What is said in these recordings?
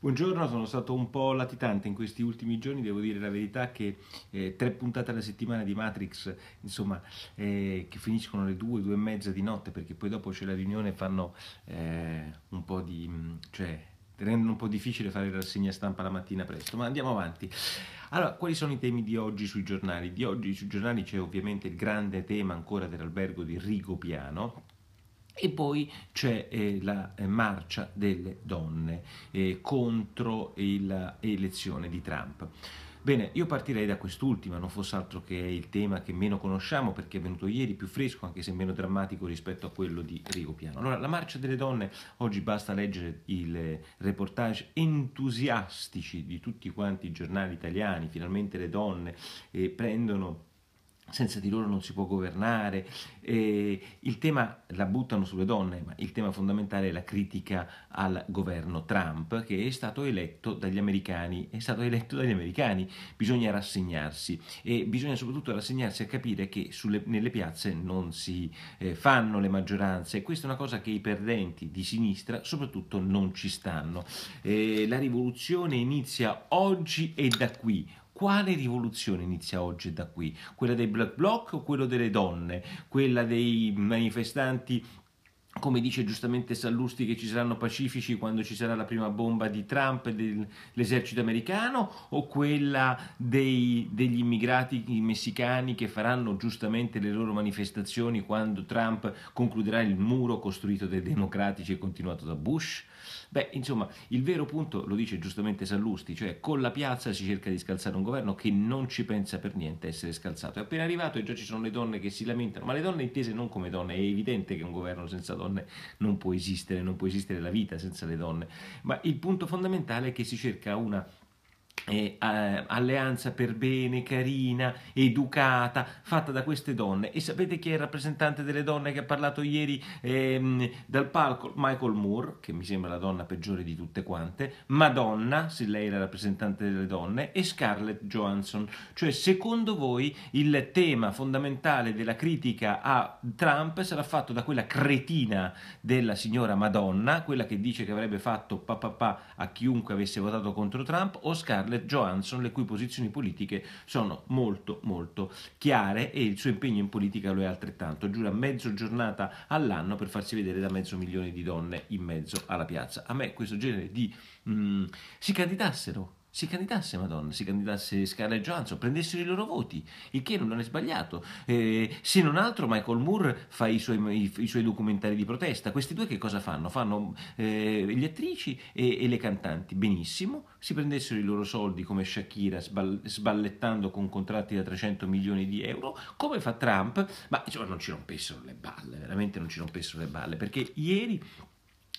Buongiorno, sono stato un po' latitante in questi ultimi giorni, devo dire la verità che eh, tre puntate alla settimana di Matrix, insomma, eh, che finiscono alle due, due e mezza di notte, perché poi dopo c'è la riunione, e fanno eh, un po' di... Mm, cioè rendono un po' difficile fare la rassegna stampa la mattina presto, ma andiamo avanti. Allora, quali sono i temi di oggi sui giornali? Di oggi sui giornali c'è ovviamente il grande tema ancora dell'albergo di Rigopiano, e poi c'è eh, la eh, marcia delle donne eh, contro l'elezione eh, di Trump. Bene, io partirei da quest'ultima, non fosse altro che il tema che meno conosciamo perché è venuto ieri, più fresco, anche se meno drammatico rispetto a quello di Rigo Piano. Allora, la marcia delle donne, oggi basta leggere i eh, reportage entusiastici di tutti quanti i giornali italiani, finalmente le donne eh, prendono senza di loro non si può governare. Eh, il tema la buttano sulle donne, ma il tema fondamentale è la critica al governo Trump che è stato eletto dagli americani, è stato eletto dagli americani, bisogna rassegnarsi e bisogna soprattutto rassegnarsi a capire che sulle, nelle piazze non si eh, fanno le maggioranze, questa è una cosa che i perdenti di sinistra soprattutto non ci stanno. Eh, la rivoluzione inizia oggi e da qui, quale rivoluzione inizia oggi da qui? Quella dei black bloc o quella delle donne? Quella dei manifestanti come dice giustamente Sallusti che ci saranno pacifici quando ci sarà la prima bomba di Trump e dell'esercito americano o quella dei, degli immigrati messicani che faranno giustamente le loro manifestazioni quando Trump concluderà il muro costruito dai democratici e continuato da Bush? Beh, insomma, il vero punto lo dice giustamente Sallusti, cioè con la piazza si cerca di scalzare un governo che non ci pensa per niente a essere scalzato. È appena arrivato e già ci sono le donne che si lamentano, ma le donne intese non come donne, è evidente che un governo senza donne non può esistere, non può esistere la vita senza le donne, ma il punto fondamentale è che si cerca una eh, eh, alleanza per bene, carina, educata, fatta da queste donne. E sapete chi è il rappresentante delle donne che ha parlato ieri ehm, dal palco? Michael Moore, che mi sembra la donna peggiore di tutte quante, Madonna, se lei era rappresentante delle donne, e Scarlett Johansson. Cioè, secondo voi il tema fondamentale della critica a Trump sarà fatto da quella cretina della signora Madonna, quella che dice che avrebbe fatto papà a chiunque avesse votato contro Trump, o Scarlett Scarlett Johansson, le cui posizioni politiche sono molto molto chiare e il suo impegno in politica lo è altrettanto. Giura mezzo giornata all'anno per farsi vedere da mezzo milione di donne in mezzo alla piazza. A me questo genere di... Mm, si candidassero si candidasse Madonna, si candidasse Scarlett Johansson, prendessero i loro voti, il che non è sbagliato. Eh, se non altro Michael Moore fa i suoi, i, i suoi, documentari di protesta, questi due che cosa fanno? Fanno eh, gli attrici e, e, le cantanti, benissimo, si prendessero i loro soldi come Shakira sbal, sballettando con contratti da 300 milioni di euro, come fa Trump, ma insomma, non ci rompessero le balle, veramente non ci rompessero le balle, perché ieri...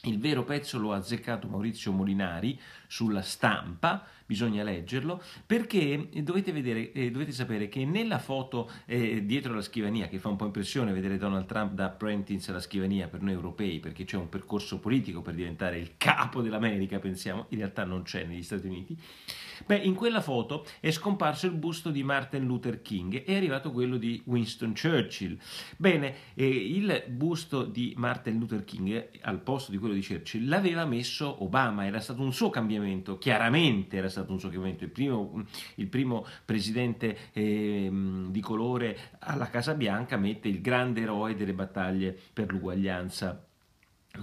Il vero pezzo lo ha azzeccato Maurizio Molinari sulla stampa, bisogna leggerlo, perché dovete, vedere, eh, dovete sapere che nella foto eh, dietro la scrivania, che fa un po' impressione vedere Donald Trump da apprentice alla scrivania per noi europei, perché c'è un percorso politico per diventare il capo dell'America, pensiamo, in realtà non c'è negli Stati Uniti, beh, in quella foto è scomparso il busto di Martin Luther King e è arrivato quello di Winston Churchill. Bene, eh, il busto di Martin Luther King al posto di quello di Churchill l'aveva messo Obama, era stato un suo cambiamento scioglimento, chiaramente era stato un scioglimento, il primo, il primo presidente eh, di colore alla Casa Bianca mette il grande eroe delle battaglie per l'uguaglianza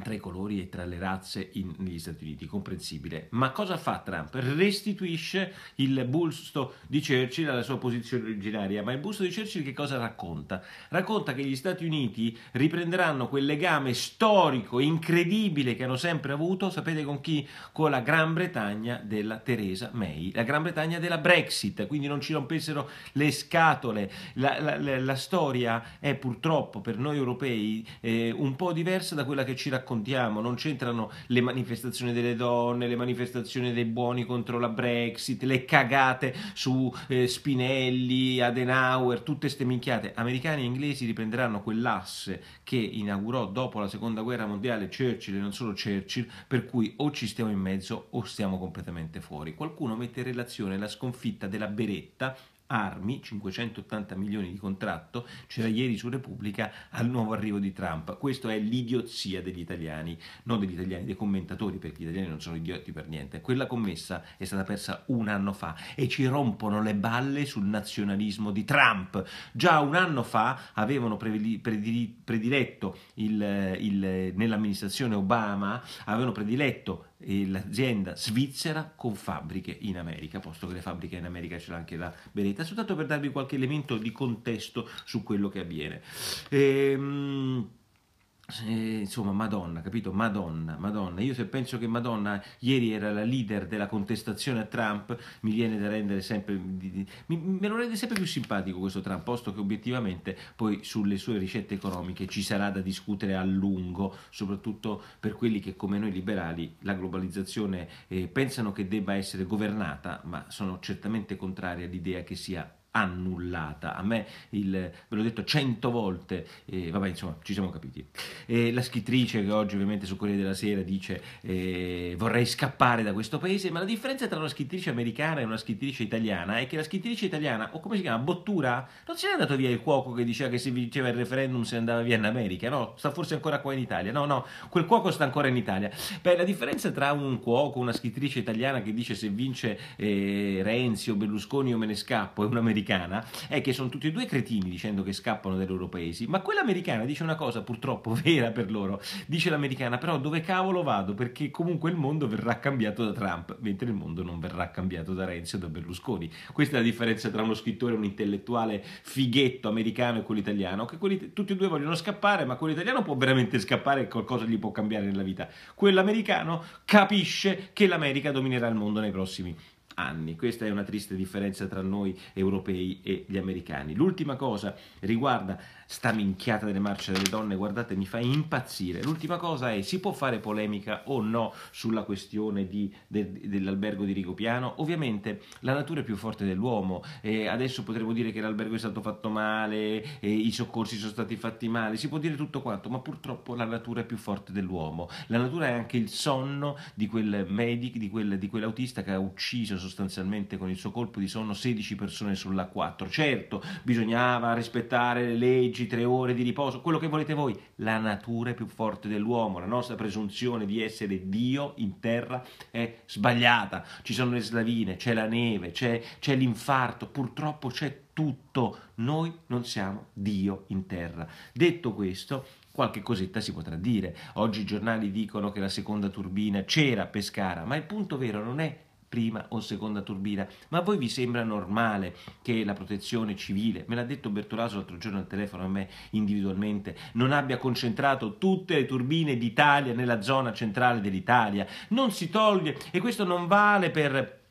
tra i colori e tra le razze in, negli Stati Uniti, comprensibile. Ma cosa fa Trump? Restituisce il busto di Churchill alla sua posizione originaria, ma il busto di Churchill che cosa racconta? Racconta che gli Stati Uniti riprenderanno quel legame storico incredibile che hanno sempre avuto, sapete con chi? Con la Gran Bretagna della Theresa May, la Gran Bretagna della Brexit, quindi non ci rompessero le scatole. La, la, la, la storia è purtroppo per noi europei eh, un po' diversa da quella che ci racconta raccontiamo, non c'entrano le manifestazioni delle donne, le manifestazioni dei buoni contro la Brexit, le cagate su eh, Spinelli, Adenauer, tutte ste minchiate. Americani e inglesi riprenderanno quell'asse che inaugurò dopo la seconda guerra mondiale Churchill e non solo Churchill, per cui o ci stiamo in mezzo o stiamo completamente fuori. Qualcuno mette in relazione la sconfitta della beretta armi, 580 milioni di contratto, c'era ieri su Repubblica al nuovo arrivo di Trump. Questo è l'idiozia degli italiani, non degli italiani, dei commentatori, perché gli italiani non sono idioti per niente. Quella commessa è stata persa un anno fa e ci rompono le balle sul nazionalismo di Trump. Già un anno fa avevano prediletto il, il, nell'amministrazione Obama, avevano prediletto l'azienda svizzera con fabbriche in America, posto che le fabbriche in America ce l'ha anche la Beretta, soltanto per darvi qualche elemento di contesto su quello che avviene. Ehm, eh, insomma, Madonna, capito? Madonna, Madonna. Io se penso che Madonna ieri era la leader della contestazione a Trump, mi viene da rendere sempre. Di, di, mi, me lo rende sempre più simpatico questo Trump, posto che obiettivamente poi sulle sue ricette economiche ci sarà da discutere a lungo, soprattutto per quelli che, come noi liberali, la globalizzazione eh, pensano che debba essere governata, ma sono certamente contrari all'idea che sia annullata. A me, il, ve l'ho detto cento volte, eh, vabbè insomma ci siamo capiti. Eh, la scrittrice che oggi ovviamente su Corriere della Sera dice eh, vorrei scappare da questo paese, ma la differenza tra una scrittrice americana e una scrittrice italiana è che la scrittrice italiana, o come si chiama, Bottura, non se n'è andato via il cuoco che diceva che se vinceva il referendum se andava via in America, no, sta forse ancora qua in Italia, no, no, quel cuoco sta ancora in Italia. Beh, la differenza tra un cuoco, una scrittrice italiana che dice se vince eh, Renzi o Berlusconi io me ne scappo è un americano americana è che sono tutti e due cretini dicendo che scappano dai loro paesi, ma quella americana dice una cosa purtroppo vera per loro, dice l'americana però dove cavolo vado perché comunque il mondo verrà cambiato da Trump, mentre il mondo non verrà cambiato da Renzi o da Berlusconi. Questa è la differenza tra uno scrittore e un intellettuale fighetto americano e quello italiano, che quelli, tutti e due vogliono scappare, ma quello italiano può veramente scappare e qualcosa gli può cambiare nella vita. Quello americano capisce che l'America dominerà il mondo nei prossimi anni anni. Questa è una triste differenza tra noi europei e gli americani. L'ultima cosa riguarda sta minchiata delle marce delle donne, guardate, mi fa impazzire. L'ultima cosa è, si può fare polemica o no sulla questione di, de, dell'albergo di Rigopiano? Ovviamente la natura è più forte dell'uomo, eh, adesso potremmo dire che l'albergo è stato fatto male, eh, i soccorsi sono stati fatti male, si può dire tutto quanto, ma purtroppo la natura è più forte dell'uomo. La natura è anche il sonno di quel medic, di, quel, di quell'autista che ha ucciso sostanzialmente con il suo colpo di sonno 16 persone sulla 4. Certo, bisognava rispettare le leggi, palleggi, tre ore di riposo, quello che volete voi. La natura è più forte dell'uomo, la nostra presunzione di essere Dio in terra è sbagliata. Ci sono le slavine, c'è la neve, c'è, c'è l'infarto, purtroppo c'è tutto. Noi non siamo Dio in terra. Detto questo, qualche cosetta si potrà dire. Oggi i giornali dicono che la seconda turbina c'era a Pescara, ma il punto vero non è prima o seconda turbina. Ma a voi vi sembra normale che la protezione civile, me l'ha detto Bertolaso l'altro giorno al telefono a me individualmente, non abbia concentrato tutte le turbine d'Italia nella zona centrale dell'Italia? Non si toglie e questo non vale per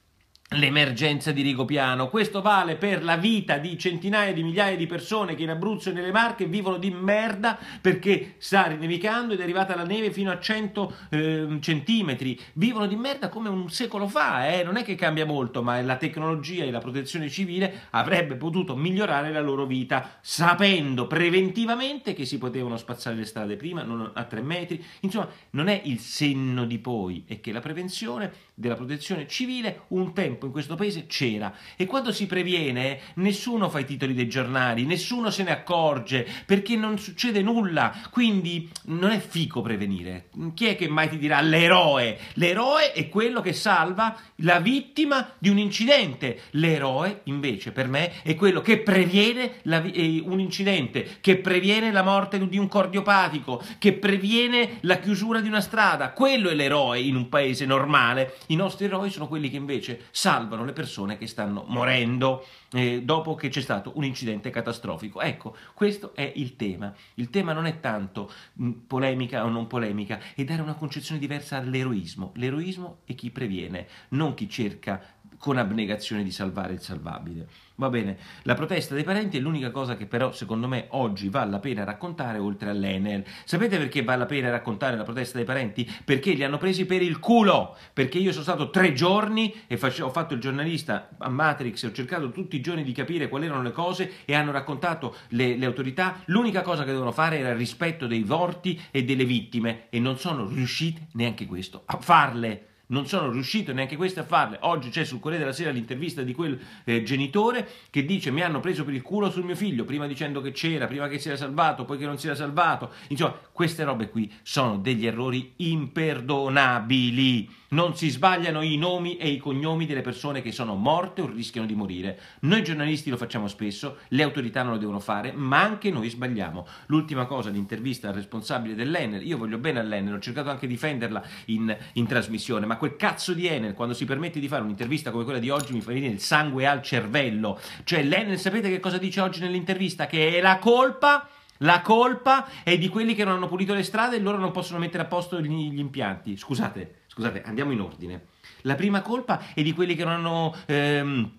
l'emergenza di Rigopiano. Questo vale per la vita di centinaia di migliaia di persone che in Abruzzo e nelle Marche vivono di merda perché sta rinevicando ed è arrivata la neve fino a 100 eh, centimetri. Vivono di merda come un secolo fa, eh? non è che cambia molto, ma la tecnologia e la protezione civile avrebbe potuto migliorare la loro vita sapendo preventivamente che si potevano spazzare le strade prima, non a 3 metri. Insomma, non è il senno di poi, è che la prevenzione della protezione civile un tempo tempo in questo paese c'era e quando si previene nessuno fa i titoli dei giornali, nessuno se ne accorge perché non succede nulla, quindi non è fico prevenire. Chi è che mai ti dirà l'eroe? L'eroe è quello che salva la vittima di un incidente, l'eroe invece per me è quello che previene la, eh, un incidente, che previene la morte di un cardiopatico, che previene la chiusura di una strada, quello è l'eroe in un paese normale. I nostri eroi sono quelli che invece salvano le persone che stanno morendo eh, dopo che c'è stato un incidente catastrofico. Ecco, questo è il tema. Il tema non è tanto mh, mm, polemica o non polemica, è dare una concezione diversa all'eroismo. L'eroismo è chi previene, non chi cerca con abnegazione di salvare il salvabile. Va bene, la protesta dei parenti è l'unica cosa che però secondo me oggi vale la pena raccontare oltre all'Enel. Sapete perché vale la pena raccontare la protesta dei parenti? Perché li hanno presi per il culo, perché io sono stato tre giorni e ho fatto il giornalista a Matrix ho cercato tutti i giorni di capire quali erano le cose e hanno raccontato le, le autorità, l'unica cosa che dovevano fare era il rispetto dei vorti e delle vittime e non sono riusciti neanche questo a farle non sono riuscito neanche questo a farle. Oggi c'è sul Corriere della Sera l'intervista di quel eh, genitore che dice mi hanno preso per il culo sul mio figlio, prima dicendo che c'era, prima che si era salvato, poi che non si era salvato. Insomma, queste robe qui sono degli errori imperdonabili. Non si sbagliano i nomi e i cognomi delle persone che sono morte o rischiano di morire. Noi giornalisti lo facciamo spesso, le autorità non lo devono fare, ma anche noi sbagliamo. L'ultima cosa, l'intervista al responsabile dell'Enel, io voglio bene all'Enel, ho cercato anche di difenderla in, in trasmissione, ma ma quel cazzo di Enel quando si permette di fare un'intervista come quella di oggi mi fa venire il sangue al cervello. Cioè l'Enel sapete che cosa dice oggi nell'intervista? Che è la colpa... La colpa è di quelli che non hanno pulito le strade e loro non possono mettere a posto gli, gli impianti. Scusate, scusate, andiamo in ordine. La prima colpa è di quelli che non hanno... Ehm,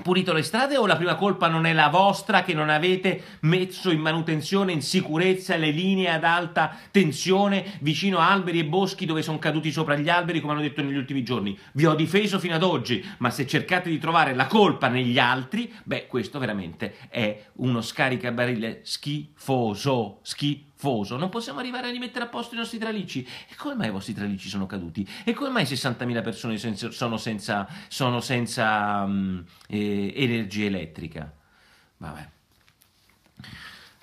pulito le strade o la prima colpa non è la vostra che non avete messo in manutenzione, in sicurezza le linee ad alta tensione vicino a alberi e boschi dove sono caduti sopra gli alberi come hanno detto negli ultimi giorni? Vi ho difeso fino ad oggi, ma se cercate di trovare la colpa negli altri, beh questo veramente è uno scaricabarile schifoso, schifoso schifoso, non possiamo arrivare a rimettere a posto i nostri tralicci. E come mai i vostri tralicci sono caduti? E come mai 60.000 persone sono senza, sono senza um, eh, energia elettrica? Vabbè.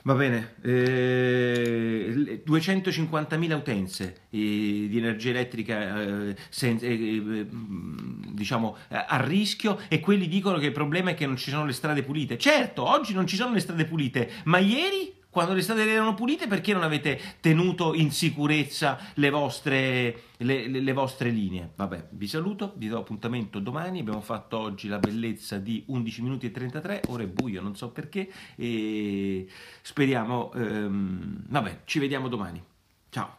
Va bene, eh, 250.000 utenze eh, di energia elettrica eh, sen- eh, eh, mm, diciamo, a rischio e quelli dicono che il problema è che non ci sono le strade pulite. Certo, oggi non ci sono le strade pulite, ma ieri quando le strade erano pulite, perché non avete tenuto in sicurezza le vostre, le, le, le vostre linee? Vabbè, vi saluto, vi do appuntamento domani. Abbiamo fatto oggi la bellezza di 11 minuti e 33, ora è buio, non so perché. E speriamo, ehm, vabbè, ci vediamo domani. Ciao.